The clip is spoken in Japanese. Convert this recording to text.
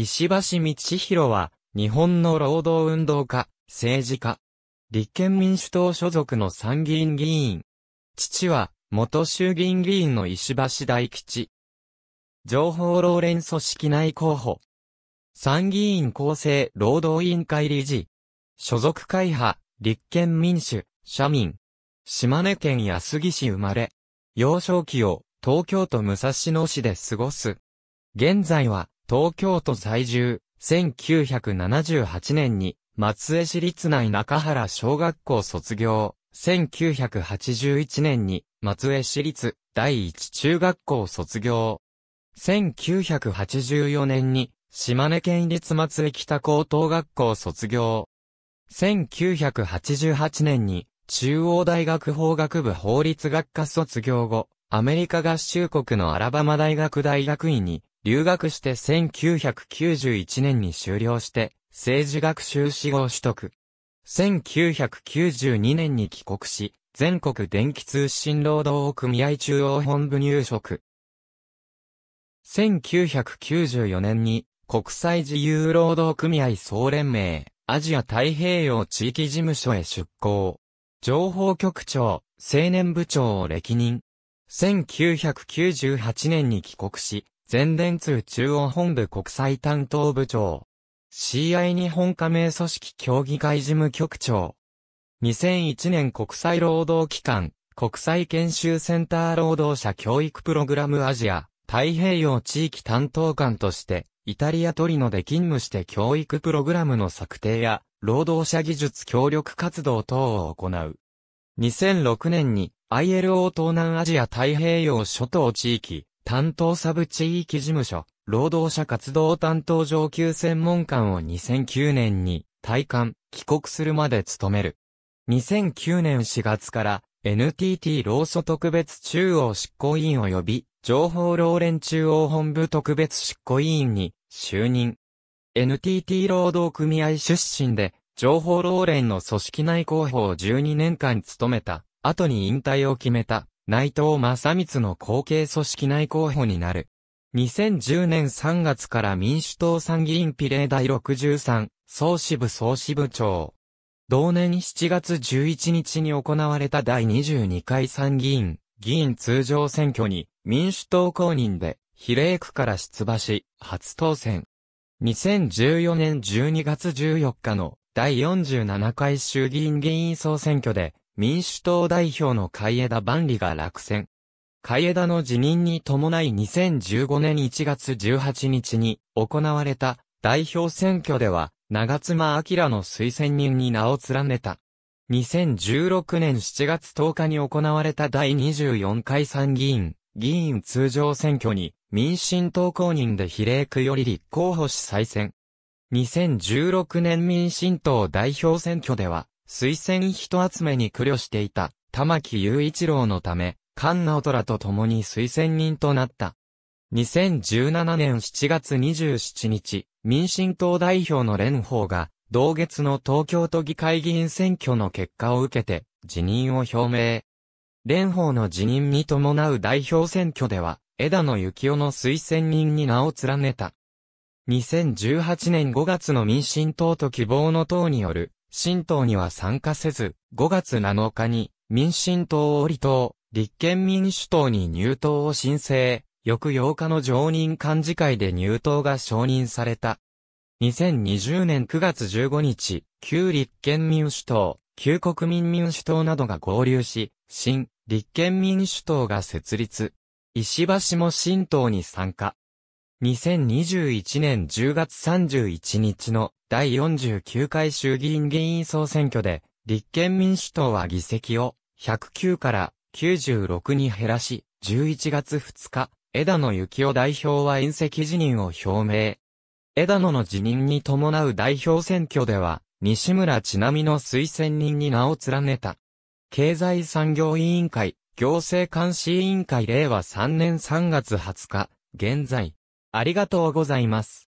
石橋道弘は、日本の労働運動家、政治家、立憲民主党所属の参議院議員。父は、元衆議院議員の石橋大吉。情報労連組織内候補。参議院厚生労働委員会理事。所属会派、立憲民主、社民。島根県安来市生まれ。幼少期を東京都武蔵野市で過ごす。現在は東京都在住、1978年に、松江市立内中原小学校卒業、1981年に、松江市立第一中学校卒業。1984年に、島根県立松江北高等学校卒業。1988年に、中央大学法学部法律学科卒業後、アメリカ合衆国のアラバマ大学大学院に留学して1991年に修了して、政治学修士号取得。1992年に帰国し、全国電気通信労働組合中央本部入職。1994年に国際自由労働組合総連盟アジア太平洋地域事務所へ出向。情報局長、青年部長を歴任。1998年に帰国し、全電通中央本部国際担当部長。CI 日本加盟組織協議会事務局長。2001年国際労働機関、国際研修センター労働者教育プログラムアジア、太平洋地域担当官として、イタリアトリノで勤務して教育プログラムの策定や、労働者技術協力活動等を行う。2006年に ILO 東南アジア太平洋諸島地域担当サブ地域事務所、労働者活動担当上級専門官を2009年に退官、帰国するまで務める。2009年4月から NTT 労組特別中央執行委員及び情報労連中央本部特別執行委員に就任。NTT 労働組合出身で情報労連の組織内広報を12年間務めた後に引退を決めた内藤正光の後継組織内候補になる。2010年3月から民主党参議院比例第63総支部総支部長。同年7月11日に行われた第22回参議院議員通常選挙に民主党公認で比例区から出馬し初当選。2014年12月14日の第47回衆議院議員総選挙で民主党代表の海江田万里が落選。海江田の辞任に伴い2015年1月18日に行われた代表選挙では長妻明の推薦人に名を連ねた。2016年7月10日に行われた第24回参議院議員通常選挙に民進党公認で比例区より立候補し再選。2016年民進党代表選挙では推薦人集めに苦慮していた玉木雄一郎のため、菅直虎と共に推薦人となった。2017年7月27日、民進党代表の蓮舫が、同月の東京都議会議員選挙の結果を受けて、辞任を表明。蓮舫の辞任に伴う代表選挙では、枝野幸男の推薦人に名を連ねた。2018年5月の民進党と希望の党による新党には参加せず、5月7日に民進党を離党、立憲民主党に入党を申請、翌8日の常任幹事会で入党が承認された。2020年9月15日、旧立憲民主党、旧国民民主党などが合流し、新、立憲民主党が設立。石橋も新党に参加。2021年10月31日の第49回衆議院議員総選挙で、立憲民主党は議席を109から96に減らし、11月2日、枝野幸男代表は引責辞任を表明。枝野の辞任に伴う代表選挙では、西村ちなみの推薦人に名を連ねた。経済産業委員会、行政監視委員会令和3年3月20日、現在、ありがとうございます。